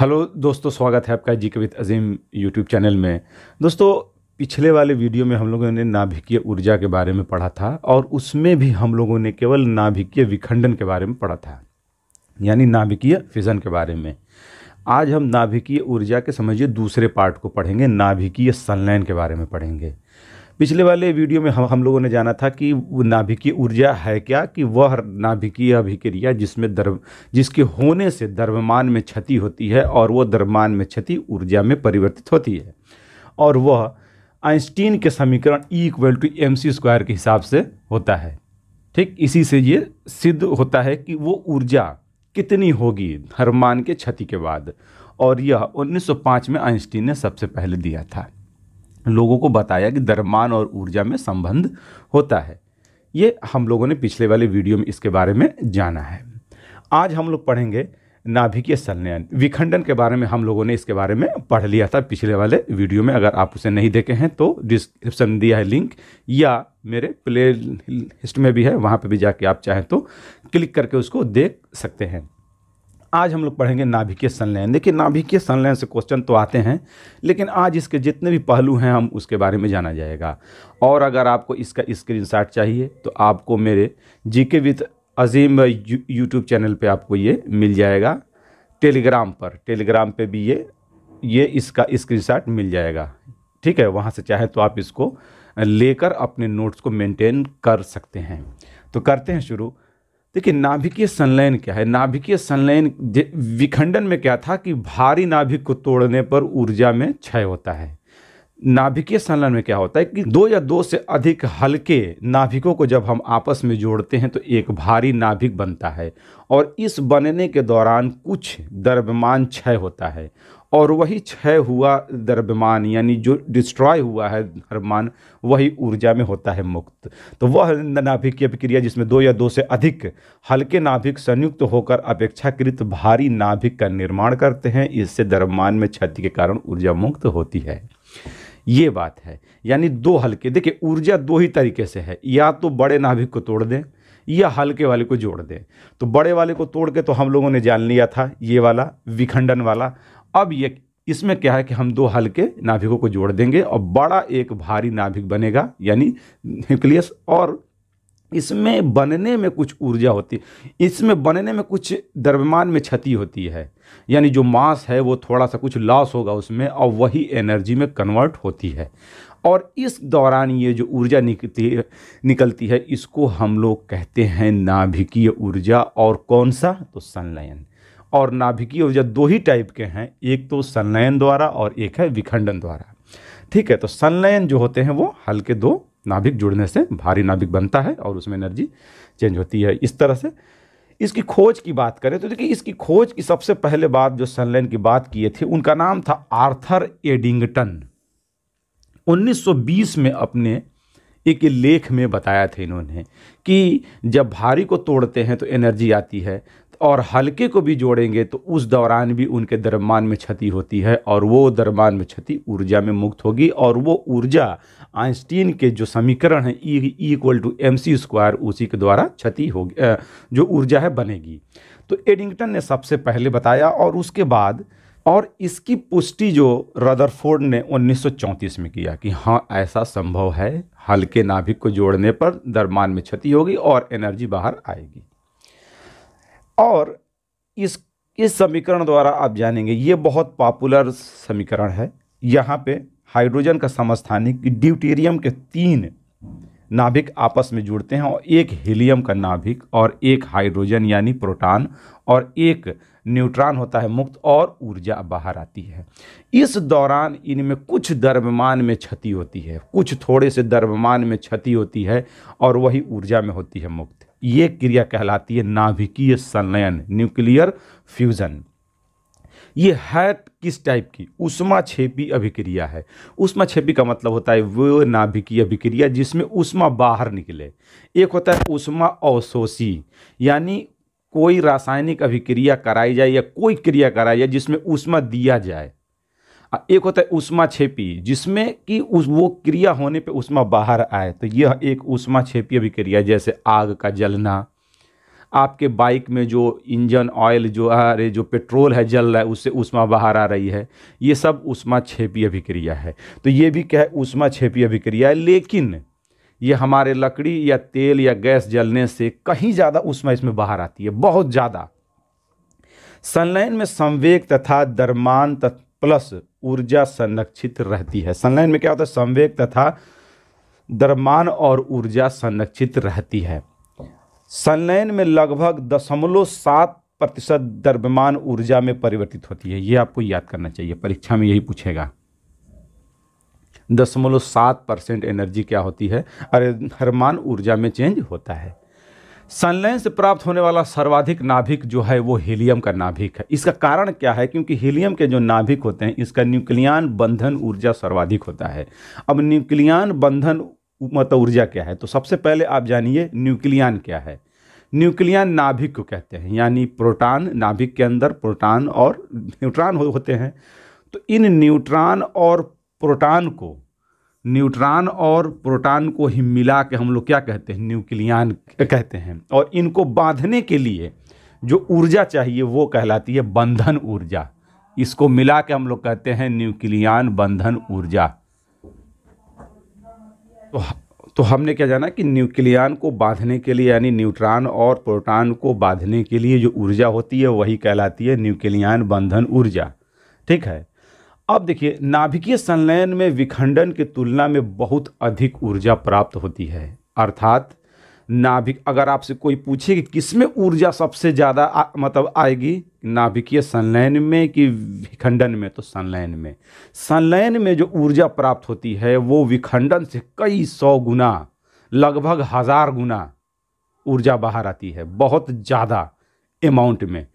hello दोस्तों स्वागत है आपका जी कवित अजीम यूट्यूब चैनल में दोस्तों पिछले वाले वीडियो में हम लोगों ने नाभिकीय ऊर्जा के बारे में पढ़ा था और उसमें भी हम लोगों ने केवल नाभिकीय विखंडन के बारे में पढ़ा था यानी नाभिकीय फिजन के बारे में आज हम नाभिकीय ऊर्जा के समझिए दूसरे पार्ट को पढ़ेंगे नाभिकीय संलयन के बारे में पढ़ेंगे पिछले वाले वीडियो में हम हम लोगों ने जाना था कि नाभिकीय ऊर्जा है क्या कि वह नाभिकीय अभिक्रिया जिसमें दर्व जिसके होने से द्रव्यमान में क्षति होती है और वह द्रव्यमान में क्षति ऊर्जा में परिवर्तित होती है और वह आइंस्टीन के समीकरण E equal to M C square के हिसाब से होता है ठीक इसी से ये सिद्ध होता है कि वो ऊर्जा कितनी होगी धर्मान के क्षति के बाद और यह 1905 में आइंस्टीन ने सबसे पहले दिया था लोगों को बताया कि दरमान और ऊर्जा में संबंध होता है ये हम लोगों ने पिछले वाले वीडियो में इसके बारे में जाना है आज हम लोग पढ़ेंगे नाभिकीय संलयन विखंडन के बारे में हम लोगों ने इसके बारे में पढ़ लिया था पिछले वाले वीडियो में अगर आप उसे नहीं देखे हैं तो डिस्क्रिप्शन दिया है लिंक या मेरे प्ले लिस्ट में भी है वहाँ पर भी जाके आप चाहें तो क्लिक करके उसको देख सकते हैं आज हम लोग पढ़ेंगे नाभिकीय संलयन देखिए नाभिकीय संलयन से क्वेश्चन तो आते हैं लेकिन आज इसके जितने भी पहलू हैं हम उसके बारे में जाना जाएगा और अगर आपको इसका स्क्रीनशॉट चाहिए तो आपको मेरे जी के विथ अजीम यूट्यूब चैनल पे आपको ये मिल जाएगा टेलीग्राम पर टेलीग्राम पे भी ये ये इसका स्क्रीनशॉट मिल जाएगा ठीक है वहाँ से चाहे तो आप इसको लेकर अपने नोट्स को मेंटेन कर सकते हैं तो करते हैं शुरू देखिए नाभिकीय संलयन क्या है नाभिकीय संलयन विखंडन में क्या था कि भारी नाभिक को तोड़ने पर ऊर्जा में क्षय होता है नाभिकीय संलयन में क्या होता है कि दो या दो से अधिक हल्के नाभिकों को जब हम आपस में जोड़ते हैं तो एक भारी नाभिक बनता है और इस बनने के दौरान कुछ द्रव्यमान क्षय होता है और वही क्षय हुआ द्रव्यमान यानी जो डिस्ट्रॉय हुआ है द्रव्यमान वही ऊर्जा में होता है मुक्त तो वह नाभिक की अभिक्रिया जिसमें दो या दो से अधिक हल्के नाभिक संयुक्त होकर अपेक्षाकृत भारी नाभिक का निर्माण करते हैं इससे द्रव्यमान में क्षति के कारण ऊर्जा मुक्त होती है ये बात है यानी दो हल्के देखिए ऊर्जा दो ही तरीके से है या तो बड़े नाभिक को तोड़ दें या हल्के वाले को जोड़ दें तो बड़े वाले को तोड़ के तो हम लोगों ने जान लिया था ये वाला विखंडन वाला अब ये इसमें क्या है कि हम दो हल्के नाभिकों को जोड़ देंगे और बड़ा एक भारी नाभिक बनेगा यानी न्यूक्लियस और इसमें बनने में कुछ ऊर्जा होती है इसमें बनने में कुछ द्रव्यमान में क्षति होती है यानी जो मास है वो थोड़ा सा कुछ लॉस होगा उसमें और वही एनर्जी में कन्वर्ट होती है और इस दौरान ये जो ऊर्जा निकलती निकलती है इसको हम लोग कहते हैं नाभिकीय ऊर्जा और कौन सा तो संलयन और नाभिकीय ऊर्जा दो ही टाइप के हैं एक तो संलयन द्वारा और एक है विखंडन द्वारा ठीक है तो संलयन जो होते हैं वो हल्के दो नाभिक जुड़ने से भारी नाभिक बनता है और उसमें एनर्जी चेंज होती है इस तरह से इसकी खोज की बात करें तो देखिए इसकी खोज की सबसे पहले बात जो सनलैन की बात किए थे उनका नाम था आर्थर एडिंगटन 1920 में अपने एक लेख में बताया था इन्होंने कि जब भारी को तोड़ते हैं तो एनर्जी आती है और हल्के को भी जोड़ेंगे तो उस दौरान भी उनके दरमान में क्षति होती है और वो दरमान में क्षति ऊर्जा में मुक्त होगी और वो ऊर्जा आइंस्टीन के जो समीकरण है E equal to M C square उसी के द्वारा क्षति होगी जो ऊर्जा है बनेगी तो एडिंगटन ने सबसे पहले बताया और उसके बाद और इसकी पुष्टि जो रदरफोर्ड ने 1934 में किया कि हाँ ऐसा संभव है हल्के नाभिक को जोड़ने पर दरमान में क्षति होगी और एनर्जी बाहर आएगी और इस इस समीकरण द्वारा आप जानेंगे ये बहुत पॉपुलर समीकरण है यहाँ पे हाइड्रोजन का समस्थानिक ड्यूटेरियम के तीन नाभिक आपस में जुड़ते हैं और एक हीलियम का नाभिक और एक हाइड्रोजन यानी प्रोटॉन और एक न्यूट्रॉन होता है मुक्त और ऊर्जा बाहर आती है इस दौरान इनमें कुछ द्रव्यमान में क्षति होती है कुछ थोड़े से द्रव्यमान में क्षति होती है और वही ऊर्जा में होती है मुक्त ये क्रिया कहलाती है नाभिकीय संलयन न्यूक्लियर फ्यूज़न ये है किस टाइप की उष्मा छेपी अभिक्रिया है उष्मा छेपी का मतलब होता है वो नाभिकीय अभिक्रिया जिसमें उष्मा बाहर निकले एक होता है उष्मा अवशोषी यानी कोई रासायनिक अभिक्रिया कराई जाए या कोई क्रिया कराई जाए जिसमें उष्मा दिया जाए एक होता है उष्मा छेपी जिसमें कि उस वो क्रिया होने पे उष्मा बाहर आए तो यह एक उष्मा छेपी अभिक्रिया जैसे आग का जलना आपके बाइक में जो इंजन ऑयल जो अरे जो पेट्रोल है जल रहा है उससे उष्मा बाहर आ रही है ये सब उष्मा छेपी अभिक्रिया है तो ये भी क्या है उष्मा छेपी अभिक्रिया है लेकिन ये हमारे लकड़ी या तेल या गैस जलने से कहीं ज़्यादा उष्मा इसमें बाहर आती है बहुत ज़्यादा संलयन में संवेग तथा दरमान तथा प्लस ऊर्जा संरक्षित रहती है संलयन में क्या होता है संवेग तथा द्रव्यमान और ऊर्जा संरक्षित रहती है संलयन में लगभग दशमलव सात प्रतिशत द्रव्यमान ऊर्जा में परिवर्तित होती है ये आपको याद करना चाहिए परीक्षा में यही पूछेगा दशमलव सात परसेंट एनर्जी क्या होती है अरे हरमान ऊर्जा में चेंज होता है सनलाइन से प्राप्त होने वाला सर्वाधिक नाभिक जो है वो हीलियम का नाभिक है इसका कारण क्या है क्योंकि हीलियम के जो नाभिक होते हैं इसका न्यूक्लियान बंधन ऊर्जा सर्वाधिक होता है अब न्यूक्लियान बंधन मतलब ऊर्जा क्या है तो सबसे पहले आप जानिए न्यूक्लियान क्या है न्यूक्लियान नाभिक को कहते हैं यानी प्रोटान नाभिक के अंदर प्रोटान और न्यूट्रॉन होते हैं तो इन न्यूट्रॉन और प्रोटान को न्यूट्रॉन और प्रोटॉन को ही मिला के हम लोग क्या कहते हैं न्यूक्लियान कहते हैं और इनको बांधने के लिए जो ऊर्जा चाहिए वो कहलाती है बंधन ऊर्जा इसको मिला के हम लोग कहते हैं न्यूक्लियान बंधन ऊर्जा तो तो हमने क्या जाना कि न्यूक्लियान को बांधने के लिए यानी न्यूट्रॉन और प्रोटॉन को बांधने के लिए जो ऊर्जा होती है वही कहलाती है न्यूक्लियान बंधन ऊर्जा ठीक है अब देखिए नाभिकीय संलयन में विखंडन की तुलना में बहुत अधिक ऊर्जा प्राप्त होती है अर्थात नाभिक अगर आपसे कोई पूछे कि किसमें ऊर्जा सबसे ज़्यादा मतलब आएगी नाभिकीय संलयन में कि विखंडन में तो संलयन में संलयन में जो ऊर्जा प्राप्त होती है वो विखंडन से कई सौ गुना लगभग हज़ार गुना ऊर्जा बाहर आती है बहुत ज़्यादा अमाउंट में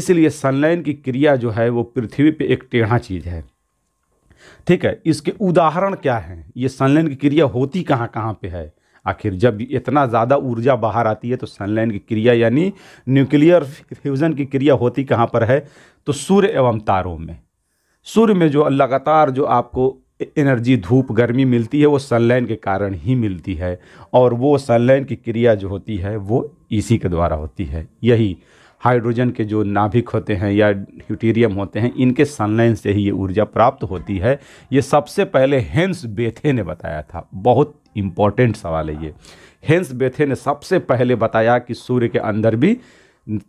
इसलिए संलयन की क्रिया जो है वो पृथ्वी पे एक टेढ़ा चीज़ है ठीक है इसके उदाहरण क्या हैं ये संलयन की क्रिया होती कहाँ कहाँ पे है आखिर जब इतना ज़्यादा ऊर्जा बाहर आती है तो सनलाइन की क्रिया यानी न्यूक्लियर फ्यूज़न की क्रिया होती कहाँ पर है तो सूर्य एवं तारों में सूर्य में जो लगातार जो आपको एनर्जी धूप गर्मी मिलती है वो सनलाइन के कारण ही मिलती है और वो सनलाइन की क्रिया जो होती है वो इसी के द्वारा होती है यही हाइड्रोजन के जो नाभिक होते हैं या ह्यूटीरियम होते हैं इनके सनलाइन से ही ये ऊर्जा प्राप्त होती है ये सबसे पहले हेंस बेथे ने बताया था बहुत इम्पॉर्टेंट सवाल है ये हेंस बेथे ने सबसे पहले बताया कि सूर्य के अंदर भी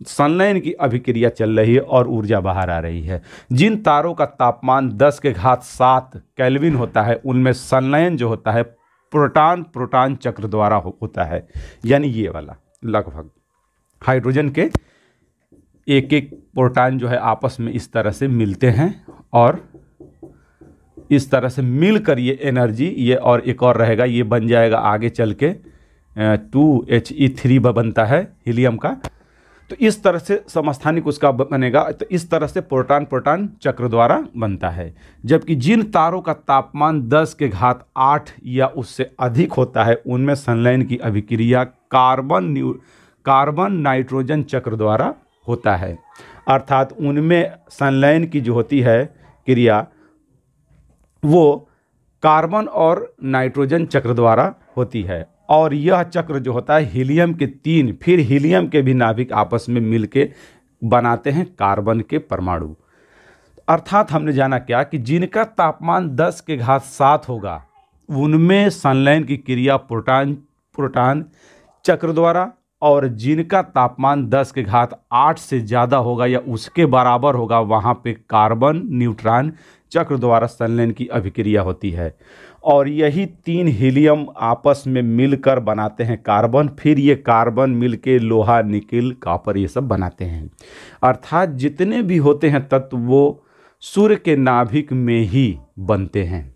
सनलाइन की अभिक्रिया चल रही है और ऊर्जा बाहर आ रही है जिन तारों का तापमान 10 के घात सात कैलविन होता है उनमें सनलाइन जो होता है प्रोटान प्रोटान चक्र द्वारा हो, होता है यानी ये वाला लगभग हाइड्रोजन के एक एक प्रोटॉन जो है आपस में इस तरह से मिलते हैं और इस तरह से मिलकर ये एनर्जी ये और एक और रहेगा ये बन जाएगा आगे चल के टू एच ई थ्री बनता है हीलियम का तो इस तरह से समस्थानिक उसका बनेगा तो इस तरह से प्रोटॉन प्रोटॉन चक्र द्वारा बनता है जबकि जिन तारों का तापमान 10 के घात 8 या उससे अधिक होता है उनमें सनलाइन की अभिक्रिया कार्बन न्यू कार्बन नाइट्रोजन चक्र द्वारा होता है अर्थात उनमें संलयन की जो होती है क्रिया वो कार्बन और नाइट्रोजन चक्र द्वारा होती है और यह चक्र जो होता है हीलियम के तीन फिर हीलियम के भी नाभिक आपस में मिल के बनाते हैं कार्बन के परमाणु अर्थात हमने जाना क्या कि जिनका तापमान 10 के घात सात होगा उनमें संलयन की क्रिया प्रोटान प्रोटान चक्र द्वारा और जिनका तापमान 10 के घात 8 से ज़्यादा होगा या उसके बराबर होगा वहाँ पे कार्बन न्यूट्रॉन चक्र द्वारा संलयन की अभिक्रिया होती है और यही तीन हीलियम आपस में मिलकर बनाते हैं कार्बन फिर ये कार्बन मिलके लोहा निकिल कॉपर ये सब बनाते हैं अर्थात जितने भी होते हैं तत्व वो सूर्य के नाभिक में ही बनते हैं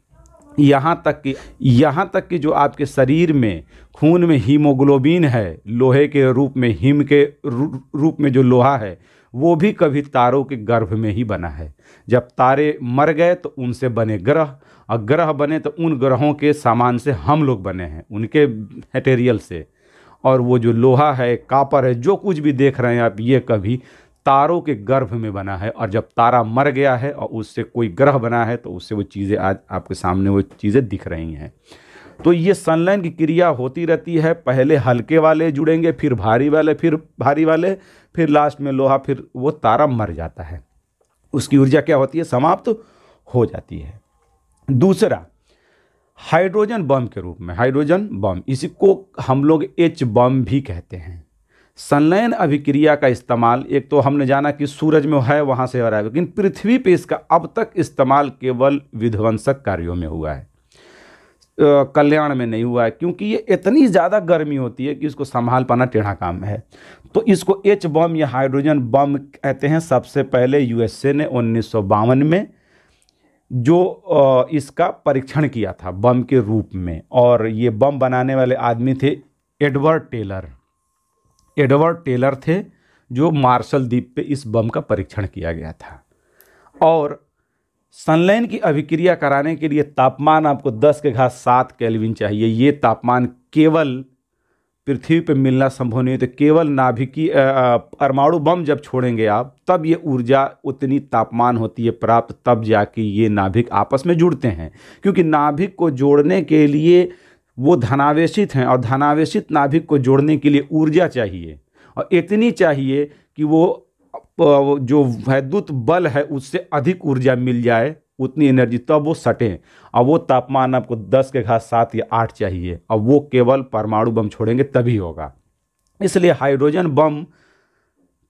यहाँ तक कि यहाँ तक कि जो आपके शरीर में खून में हीमोग्लोबिन है लोहे के रूप में हीम के रूप में जो लोहा है वो भी कभी तारों के गर्भ में ही बना है जब तारे मर गए तो उनसे बने ग्रह और ग्रह बने तो उन ग्रहों के सामान से हम लोग बने हैं उनके मटेरियल से और वो जो लोहा है कापर है जो कुछ भी देख रहे हैं आप ये कभी तारों के गर्भ में बना है और जब तारा मर गया है और उससे कोई ग्रह बना है तो उससे वो चीज़ें आज आपके सामने वो चीज़ें दिख रही हैं तो ये सनलाइन की क्रिया होती रहती है पहले हल्के वाले जुड़ेंगे फिर भारी वाले फिर भारी वाले फिर लास्ट में लोहा फिर वो तारा मर जाता है उसकी ऊर्जा क्या होती है समाप्त तो हो जाती है दूसरा हाइड्रोजन बम के रूप में हाइड्रोजन बम इसी को हम लोग एच बम भी कहते हैं संलयन अभिक्रिया का इस्तेमाल एक तो हमने जाना कि सूरज में है वहाँ से हो रहा है लेकिन पृथ्वी पे इसका अब तक इस्तेमाल केवल विध्वंसक कार्यों में हुआ है कल्याण में नहीं हुआ है क्योंकि ये इतनी ज़्यादा गर्मी होती है कि इसको संभाल पाना टेढ़ा काम है तो इसको एच बम या हाइड्रोजन बम कहते हैं सबसे पहले यूएसए ने उन्नीस में जो इसका परीक्षण किया था बम के रूप में और ये बम बनाने वाले आदमी थे एडवर्ड टेलर एडवर्ड टेलर थे जो मार्शल द्वीप पे इस बम का परीक्षण किया गया था और सनलाइन की अभिक्रिया कराने के लिए तापमान आपको 10 के घास सात कैलविन चाहिए ये तापमान केवल पृथ्वी पर मिलना संभव नहीं तो केवल नाभिकी परमाणु बम जब छोड़ेंगे आप तब ये ऊर्जा उतनी तापमान होती है प्राप्त तब जाके ये नाभिक आपस में जुड़ते हैं क्योंकि नाभिक को जोड़ने के लिए वो धनावेशित हैं और धनावेशित नाभिक को जोड़ने के लिए ऊर्जा चाहिए और इतनी चाहिए कि वो जो वैद्युत बल है उससे अधिक ऊर्जा मिल जाए उतनी एनर्जी तब वो सटें और वो तापमान आपको दस के घास सात या आठ चाहिए और वो केवल परमाणु बम छोड़ेंगे तभी होगा इसलिए हाइड्रोजन बम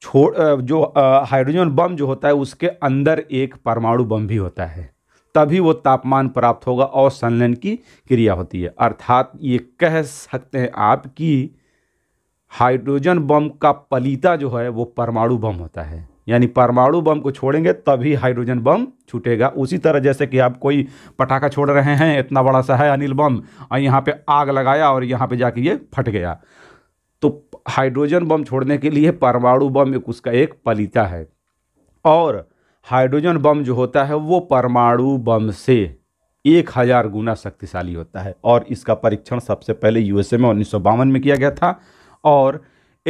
छोड़ जो हाइड्रोजन बम जो होता है उसके अंदर एक परमाणु बम भी होता है तभी वो तापमान प्राप्त होगा और संलयन की क्रिया होती है अर्थात ये कह सकते हैं आप कि हाइड्रोजन बम का पलीता जो है वो परमाणु बम होता है यानी परमाणु बम को छोड़ेंगे तभी हाइड्रोजन बम छूटेगा उसी तरह जैसे कि आप कोई पटाखा छोड़ रहे हैं इतना बड़ा सा है अनिल बम और यहाँ पे आग लगाया और यहाँ पे जाके ये फट गया तो हाइड्रोजन बम छोड़ने के लिए परमाणु बम एक उसका एक पलीता है और हाइड्रोजन बम जो होता है वो परमाणु बम से एक हज़ार गुना शक्तिशाली होता है और इसका परीक्षण सबसे पहले यूएसए में उन्नीस में किया गया था और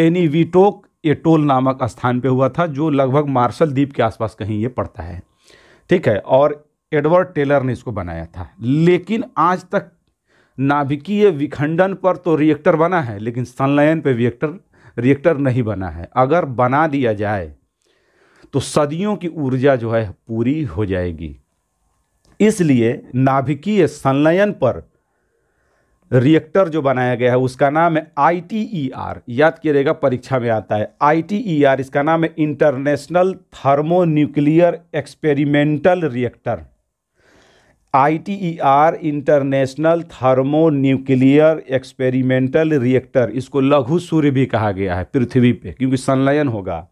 एनीविटोक एटोल नामक स्थान पे हुआ था जो लगभग मार्शल द्वीप के आसपास कहीं ये पड़ता है ठीक है और एडवर्ड टेलर ने इसको बनाया था लेकिन आज तक नाभिकीय विखंडन पर तो रिएक्टर बना है लेकिन संलयन पर रिएक्टर रिएक्टर नहीं बना है अगर बना दिया जाए तो सदियों की ऊर्जा जो है पूरी हो जाएगी इसलिए नाभिकीय संलयन पर रिएक्टर जो बनाया गया है उसका नाम है आई टी ई आर याद किएगा परीक्षा में आता है आई टी ई आर इसका नाम है international thermonuclear experimental reactor I T E R international thermonuclear experimental reactor इसको लघु सूर्य भी कहा गया है पृथ्वी पे क्योंकि संलयन होगा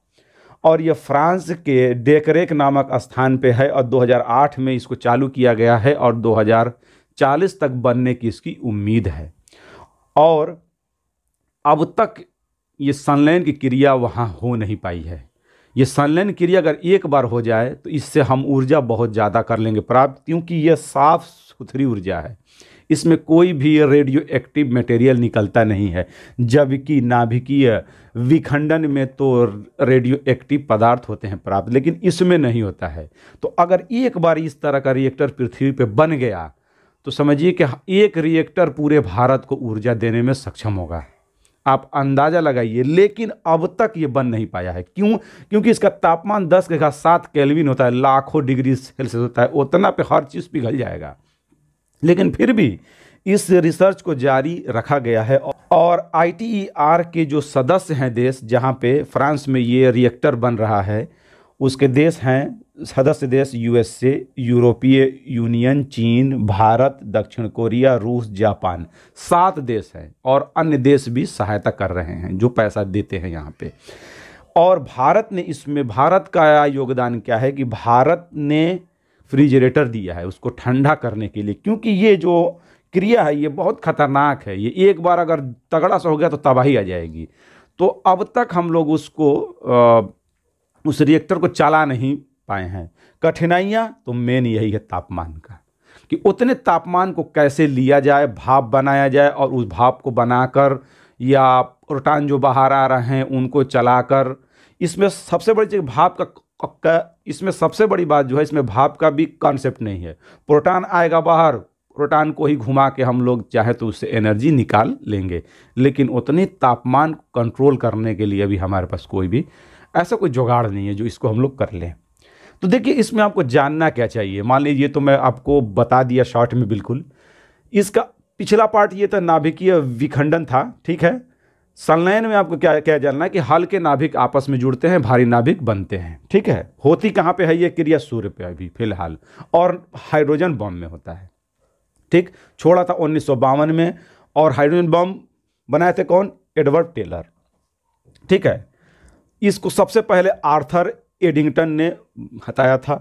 और यह फ्रांस के डेकरेक नामक स्थान पे है और 2008 में इसको चालू किया गया है और 2040 तक बनने की इसकी उम्मीद है और अब तक ये सनलैन की क्रिया वहाँ हो नहीं पाई है ये सनलैन क्रिया अगर एक बार हो जाए तो इससे हम ऊर्जा बहुत ज़्यादा कर लेंगे प्राप्त क्योंकि यह साफ सुथरी ऊर्जा है इसमें कोई भी रेडियो एक्टिव मटेरियल निकलता नहीं है जबकि नाभिकीय विखंडन में तो रेडियो एक्टिव पदार्थ होते हैं प्राप्त लेकिन इसमें नहीं होता है तो अगर एक बार इस तरह का रिएक्टर पृथ्वी पर बन गया तो समझिए कि एक रिएक्टर पूरे भारत को ऊर्जा देने में सक्षम होगा आप अंदाज़ा लगाइए लेकिन अब तक ये बन नहीं पाया है क्यों क्योंकि इसका तापमान दस के घात सात कैलविन होता है लाखों डिग्री सेल्सियस होता है उतना पे हर चीज़ पिघल जाएगा लेकिन फिर भी इस रिसर्च को जारी रखा गया है और आई के जो सदस्य हैं देश जहाँ पे फ्रांस में ये रिएक्टर बन रहा है उसके देश हैं सदस्य देश यूएसए यूरोपीय यूनियन चीन भारत दक्षिण कोरिया रूस जापान सात देश हैं और अन्य देश भी सहायता कर रहे हैं जो पैसा देते हैं यहाँ पे और भारत ने इसमें भारत का योगदान क्या है कि भारत ने फ्रिजरेटर दिया है उसको ठंडा करने के लिए क्योंकि ये जो क्रिया है ये बहुत खतरनाक है ये एक बार अगर तगड़ा सा हो गया तो तबाही आ जाएगी तो अब तक हम लोग उसको आ, उस रिएक्टर को चला नहीं पाए हैं कठिनाइयाँ तो मेन यही है तापमान का कि उतने तापमान को कैसे लिया जाए भाप बनाया जाए और उस भाप को बनाकर या प्रोटान जो बाहर आ रहे हैं उनको चलाकर इसमें सबसे बड़ी चीज़ भाप का इसमें सबसे बड़ी बात जो है इसमें भाप का भी कॉन्सेप्ट नहीं है प्रोटॉन आएगा बाहर प्रोटॉन को ही घुमा के हम लोग चाहे तो उससे एनर्जी निकाल लेंगे लेकिन उतने तापमान को कंट्रोल करने के लिए अभी हमारे पास कोई भी ऐसा कोई जुगाड़ नहीं है जो इसको हम लोग कर लें तो देखिए इसमें आपको जानना क्या चाहिए मान लीजिए तो मैं आपको बता दिया शॉर्ट में बिल्कुल इसका पिछला पार्ट ये था नाभिकीय विखंडन था ठीक है संलयन में आपको क्या क्या जानना है कि हल्के नाभिक आपस में जुड़ते हैं भारी नाभिक बनते हैं ठीक है होती कहाँ पे है ये क्रिया सूर्य पे अभी फिलहाल और हाइड्रोजन बम में होता है ठीक छोड़ा था उन्नीस में और हाइड्रोजन बम बनाए थे कौन एडवर्ड टेलर ठीक है इसको सबसे पहले आर्थर एडिंगटन ने हटाया था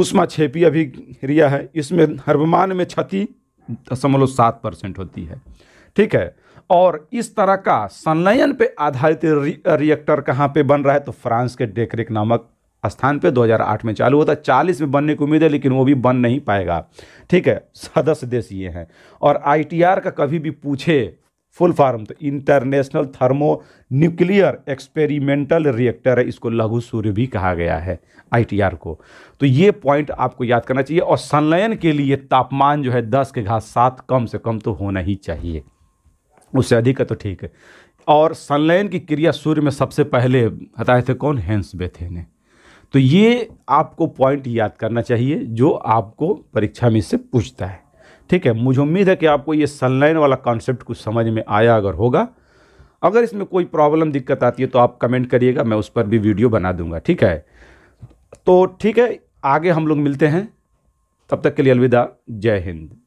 उष्मा छेपी अभी क्रिया है इसमें हर्बमान में क्षति दशमलव सात परसेंट होती है ठीक है और इस तरह का संलयन पे आधारित रिएक्टर कहाँ पे बन रहा है तो फ्रांस के डेकरेक नामक स्थान पे 2008 में चालू होता है चालीस में बनने की उम्मीद है लेकिन वो भी बन नहीं पाएगा ठीक है सदस्य देश ये हैं और आईटीआर का कभी भी पूछे फुल फॉर्म तो international thermo nuclear experimental reactor है इसको लघु सूर्य भी कहा गया है आईटीआर को तो ये पॉइंट आपको याद करना चाहिए और संलयन के लिए तापमान जो है दस के घास सात कम से कम तो होना ही चाहिए उससे अधिक है तो ठीक है और संलयन की क्रिया सूर्य में सबसे पहले हटाए थे कौन हैंस बेथे ने तो ये आपको पॉइंट याद करना चाहिए जो आपको परीक्षा में इससे पूछता है ठीक है मुझे उम्मीद है कि आपको ये सनलाइन वाला कॉन्सेप्ट कुछ समझ में आया अगर होगा अगर इसमें कोई प्रॉब्लम दिक्कत आती है तो आप कमेंट करिएगा मैं उस पर भी वीडियो बना दूंगा ठीक है तो ठीक है आगे हम लोग मिलते हैं तब तक के लिए अलविदा जय हिंद